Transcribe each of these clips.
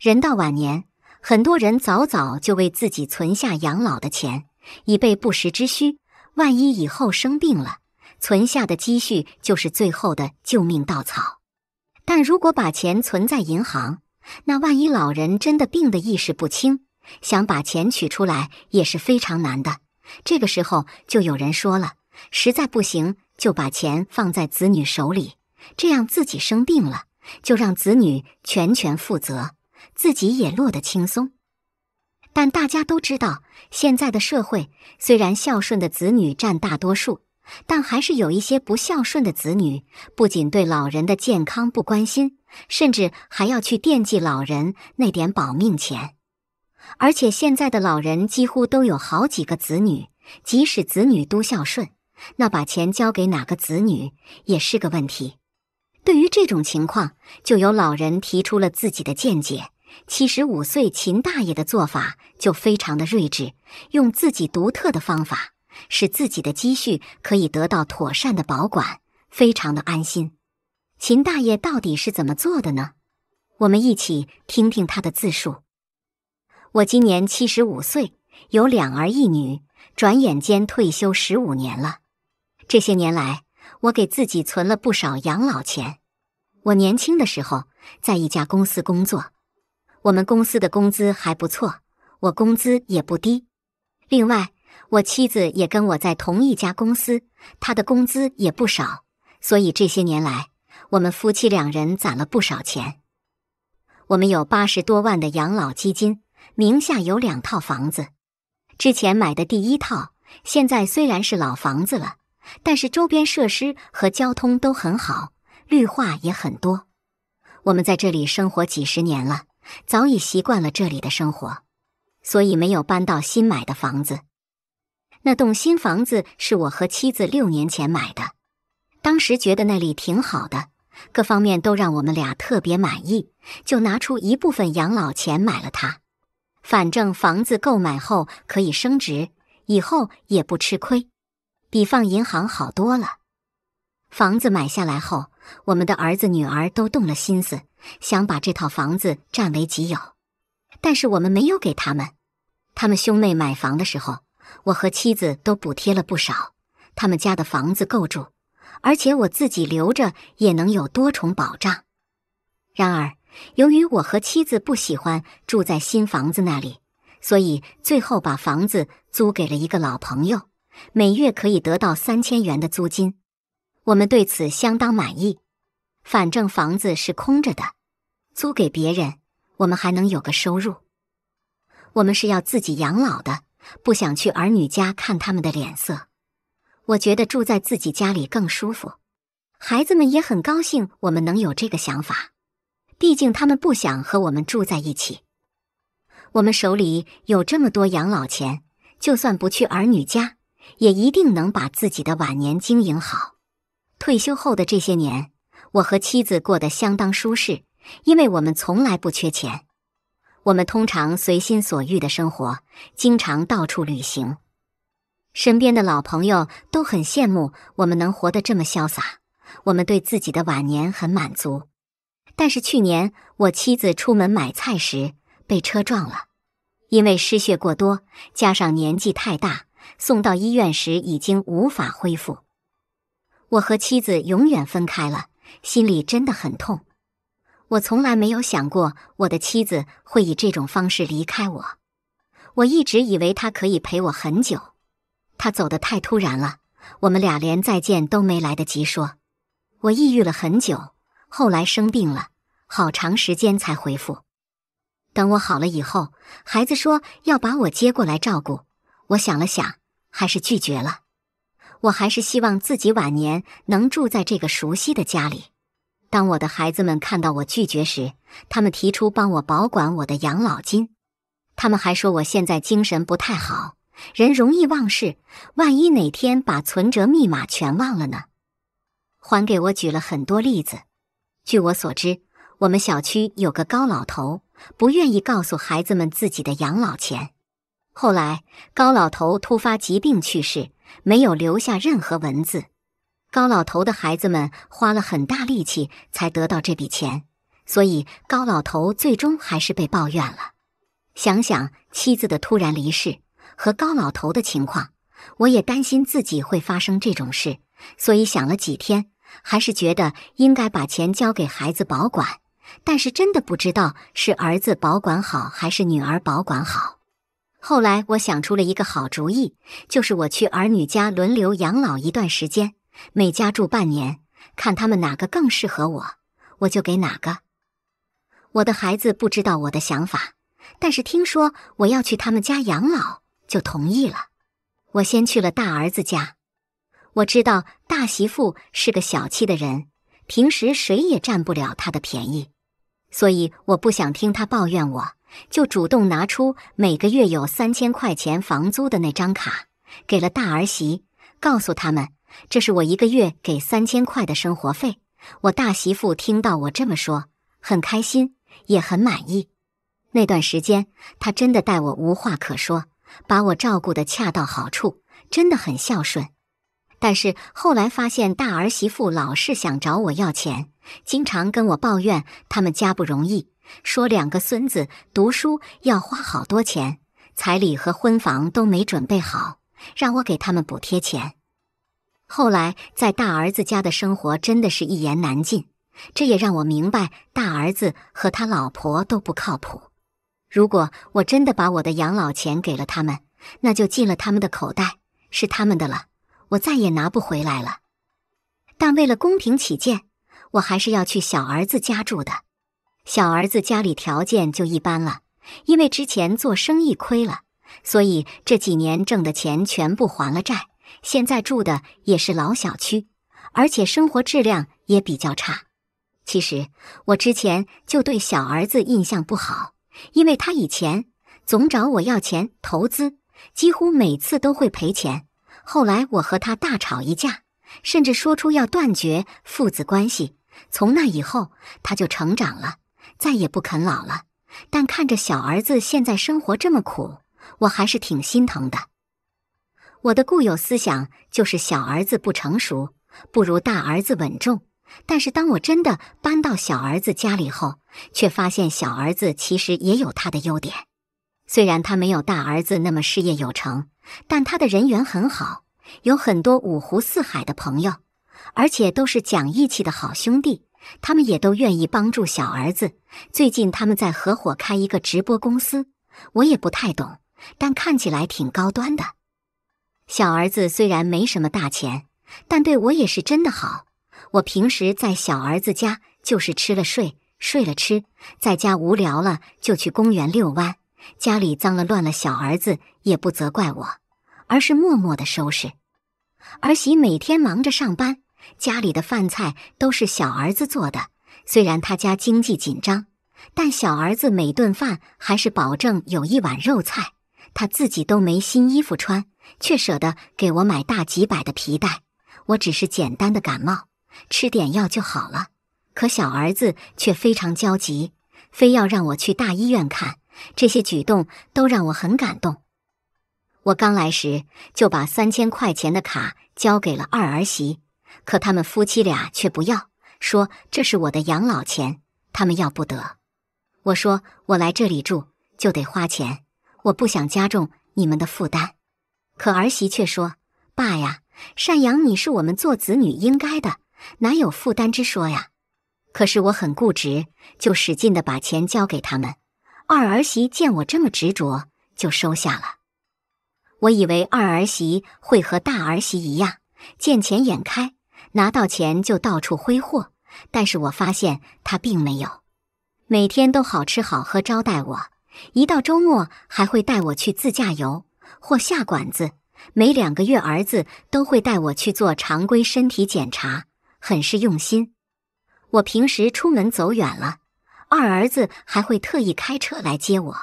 人到晚年，很多人早早就为自己存下养老的钱，以备不时之需。万一以后生病了，存下的积蓄就是最后的救命稻草。但如果把钱存在银行，那万一老人真的病得意识不清，想把钱取出来也是非常难的。这个时候，就有人说了：实在不行，就把钱放在子女手里，这样自己生病了，就让子女全权负责。自己也落得轻松，但大家都知道，现在的社会虽然孝顺的子女占大多数，但还是有一些不孝顺的子女，不仅对老人的健康不关心，甚至还要去惦记老人那点保命钱。而且现在的老人几乎都有好几个子女，即使子女都孝顺，那把钱交给哪个子女也是个问题。对于这种情况，就有老人提出了自己的见解。七十五岁秦大爷的做法就非常的睿智，用自己独特的方法，使自己的积蓄可以得到妥善的保管，非常的安心。秦大爷到底是怎么做的呢？我们一起听听他的自述。我今年七十五岁，有两儿一女，转眼间退休十五年了。这些年来，我给自己存了不少养老钱。我年轻的时候在一家公司工作，我们公司的工资还不错，我工资也不低。另外，我妻子也跟我在同一家公司，她的工资也不少，所以这些年来我们夫妻两人攒了不少钱。我们有八十多万的养老基金，名下有两套房子，之前买的第一套，现在虽然是老房子了，但是周边设施和交通都很好。绿化也很多，我们在这里生活几十年了，早已习惯了这里的生活，所以没有搬到新买的房子。那栋新房子是我和妻子六年前买的，当时觉得那里挺好的，各方面都让我们俩特别满意，就拿出一部分养老钱买了它。反正房子购买后可以升值，以后也不吃亏，比放银行好多了。房子买下来后，我们的儿子女儿都动了心思，想把这套房子占为己有。但是我们没有给他们。他们兄妹买房的时候，我和妻子都补贴了不少。他们家的房子够住，而且我自己留着也能有多重保障。然而，由于我和妻子不喜欢住在新房子那里，所以最后把房子租给了一个老朋友，每月可以得到三千元的租金。我们对此相当满意，反正房子是空着的，租给别人，我们还能有个收入。我们是要自己养老的，不想去儿女家看他们的脸色。我觉得住在自己家里更舒服，孩子们也很高兴我们能有这个想法。毕竟他们不想和我们住在一起。我们手里有这么多养老钱，就算不去儿女家，也一定能把自己的晚年经营好。退休后的这些年，我和妻子过得相当舒适，因为我们从来不缺钱。我们通常随心所欲的生活，经常到处旅行。身边的老朋友都很羡慕我们能活得这么潇洒。我们对自己的晚年很满足，但是去年我妻子出门买菜时被车撞了，因为失血过多，加上年纪太大，送到医院时已经无法恢复。我和妻子永远分开了，心里真的很痛。我从来没有想过我的妻子会以这种方式离开我。我一直以为她可以陪我很久，她走得太突然了，我们俩连再见都没来得及说。我抑郁了很久，后来生病了，好长时间才恢复。等我好了以后，孩子说要把我接过来照顾，我想了想，还是拒绝了。我还是希望自己晚年能住在这个熟悉的家里。当我的孩子们看到我拒绝时，他们提出帮我保管我的养老金。他们还说我现在精神不太好，人容易忘事，万一哪天把存折密码全忘了呢？还给我举了很多例子。据我所知，我们小区有个高老头，不愿意告诉孩子们自己的养老钱。后来高老头突发疾病去世。没有留下任何文字，高老头的孩子们花了很大力气才得到这笔钱，所以高老头最终还是被抱怨了。想想妻子的突然离世和高老头的情况，我也担心自己会发生这种事，所以想了几天，还是觉得应该把钱交给孩子保管，但是真的不知道是儿子保管好还是女儿保管好。后来，我想出了一个好主意，就是我去儿女家轮流养老一段时间，每家住半年，看他们哪个更适合我，我就给哪个。我的孩子不知道我的想法，但是听说我要去他们家养老，就同意了。我先去了大儿子家，我知道大媳妇是个小气的人，平时谁也占不了她的便宜，所以我不想听她抱怨我。就主动拿出每个月有三千块钱房租的那张卡，给了大儿媳，告诉他们，这是我一个月给三千块的生活费。我大媳妇听到我这么说，很开心，也很满意。那段时间，她真的待我无话可说，把我照顾的恰到好处，真的很孝顺。但是后来发现，大儿媳妇老是想找我要钱，经常跟我抱怨他们家不容易。说两个孙子读书要花好多钱，彩礼和婚房都没准备好，让我给他们补贴钱。后来在大儿子家的生活真的是一言难尽，这也让我明白大儿子和他老婆都不靠谱。如果我真的把我的养老钱给了他们，那就进了他们的口袋，是他们的了，我再也拿不回来了。但为了公平起见，我还是要去小儿子家住的。小儿子家里条件就一般了，因为之前做生意亏了，所以这几年挣的钱全部还了债。现在住的也是老小区，而且生活质量也比较差。其实我之前就对小儿子印象不好，因为他以前总找我要钱投资，几乎每次都会赔钱。后来我和他大吵一架，甚至说出要断绝父子关系。从那以后，他就成长了。再也不啃老了，但看着小儿子现在生活这么苦，我还是挺心疼的。我的固有思想就是小儿子不成熟，不如大儿子稳重。但是当我真的搬到小儿子家里后，却发现小儿子其实也有他的优点。虽然他没有大儿子那么事业有成，但他的人缘很好，有很多五湖四海的朋友，而且都是讲义气的好兄弟。他们也都愿意帮助小儿子。最近他们在合伙开一个直播公司，我也不太懂，但看起来挺高端的。小儿子虽然没什么大钱，但对我也是真的好。我平时在小儿子家就是吃了睡，睡了吃，在家无聊了就去公园遛弯。家里脏了乱了，小儿子也不责怪我，而是默默的收拾。儿媳每天忙着上班。家里的饭菜都是小儿子做的，虽然他家经济紧张，但小儿子每顿饭还是保证有一碗肉菜。他自己都没新衣服穿，却舍得给我买大几百的皮带。我只是简单的感冒，吃点药就好了，可小儿子却非常焦急，非要让我去大医院看。这些举动都让我很感动。我刚来时就把三千块钱的卡交给了二儿媳。可他们夫妻俩却不要，说这是我的养老钱，他们要不得。我说我来这里住就得花钱，我不想加重你们的负担。可儿媳却说：“爸呀，赡养你是我们做子女应该的，哪有负担之说呀？”可是我很固执，就使劲的把钱交给他们。二儿媳见我这么执着，就收下了。我以为二儿媳会和大儿媳一样，见钱眼开。拿到钱就到处挥霍，但是我发现他并没有，每天都好吃好喝招待我，一到周末还会带我去自驾游或下馆子，每两个月儿子都会带我去做常规身体检查，很是用心。我平时出门走远了，二儿子还会特意开车来接我，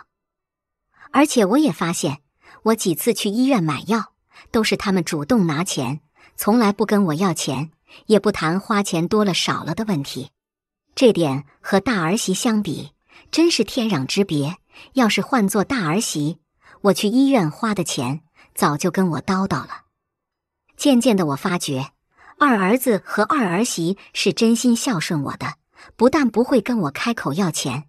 而且我也发现，我几次去医院买药都是他们主动拿钱，从来不跟我要钱。也不谈花钱多了少了的问题，这点和大儿媳相比真是天壤之别。要是换做大儿媳，我去医院花的钱早就跟我叨叨了。渐渐的，我发觉二儿子和二儿媳是真心孝顺我的，不但不会跟我开口要钱，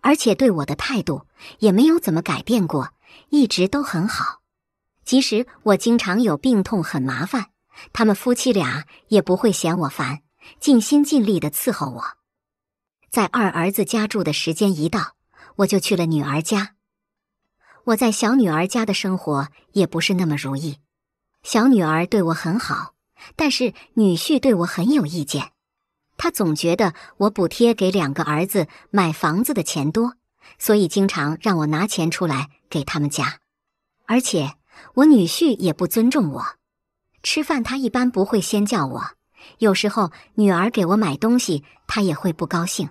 而且对我的态度也没有怎么改变过，一直都很好。即使我经常有病痛，很麻烦。他们夫妻俩也不会嫌我烦，尽心尽力的伺候我。在二儿子家住的时间一到，我就去了女儿家。我在小女儿家的生活也不是那么如意。小女儿对我很好，但是女婿对我很有意见。他总觉得我补贴给两个儿子买房子的钱多，所以经常让我拿钱出来给他们家。而且我女婿也不尊重我。吃饭他一般不会先叫我，有时候女儿给我买东西，他也会不高兴。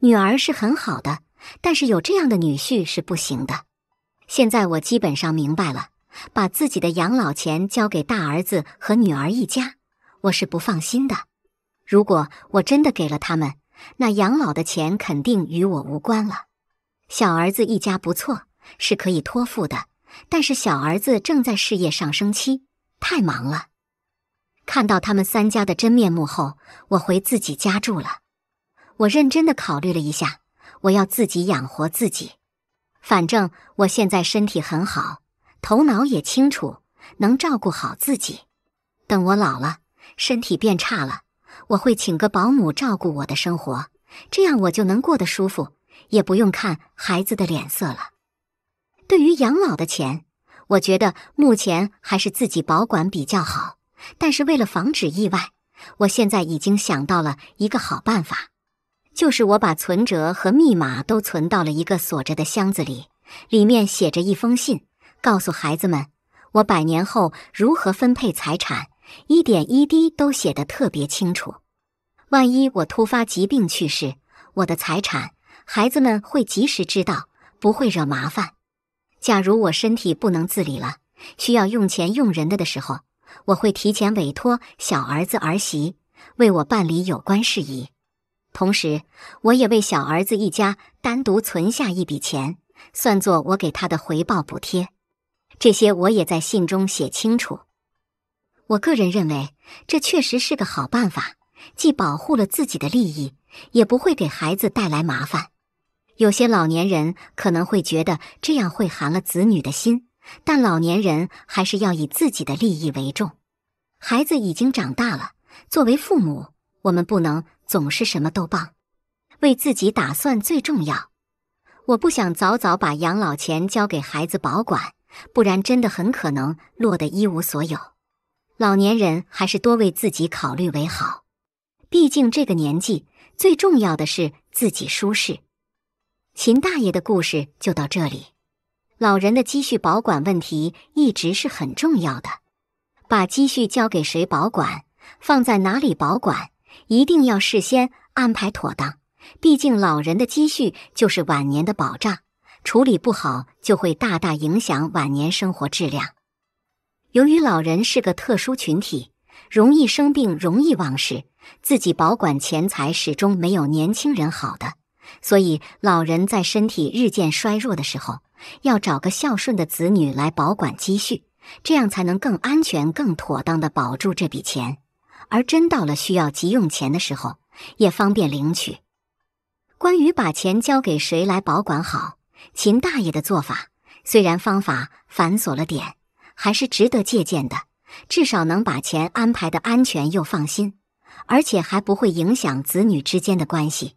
女儿是很好的，但是有这样的女婿是不行的。现在我基本上明白了，把自己的养老钱交给大儿子和女儿一家，我是不放心的。如果我真的给了他们，那养老的钱肯定与我无关了。小儿子一家不错，是可以托付的，但是小儿子正在事业上升期。太忙了，看到他们三家的真面目后，我回自己家住了。我认真的考虑了一下，我要自己养活自己。反正我现在身体很好，头脑也清楚，能照顾好自己。等我老了，身体变差了，我会请个保姆照顾我的生活，这样我就能过得舒服，也不用看孩子的脸色了。对于养老的钱，我觉得目前还是自己保管比较好，但是为了防止意外，我现在已经想到了一个好办法，就是我把存折和密码都存到了一个锁着的箱子里，里面写着一封信，告诉孩子们我百年后如何分配财产，一点一滴都写得特别清楚。万一我突发疾病去世，我的财产孩子们会及时知道，不会惹麻烦。假如我身体不能自理了，需要用钱用人的的时候，我会提前委托小儿子儿媳为我办理有关事宜。同时，我也为小儿子一家单独存下一笔钱，算作我给他的回报补贴。这些我也在信中写清楚。我个人认为，这确实是个好办法，既保护了自己的利益，也不会给孩子带来麻烦。有些老年人可能会觉得这样会寒了子女的心，但老年人还是要以自己的利益为重。孩子已经长大了，作为父母，我们不能总是什么都帮，为自己打算最重要。我不想早早把养老钱交给孩子保管，不然真的很可能落得一无所有。老年人还是多为自己考虑为好，毕竟这个年纪最重要的是自己舒适。秦大爷的故事就到这里。老人的积蓄保管问题一直是很重要的，把积蓄交给谁保管，放在哪里保管，一定要事先安排妥当。毕竟老人的积蓄就是晚年的保障，处理不好就会大大影响晚年生活质量。由于老人是个特殊群体，容易生病，容易忘事，自己保管钱财始终没有年轻人好的。所以，老人在身体日渐衰弱的时候，要找个孝顺的子女来保管积蓄，这样才能更安全、更妥当的保住这笔钱。而真到了需要急用钱的时候，也方便领取。关于把钱交给谁来保管好，秦大爷的做法虽然方法繁琐了点，还是值得借鉴的。至少能把钱安排的安全又放心，而且还不会影响子女之间的关系。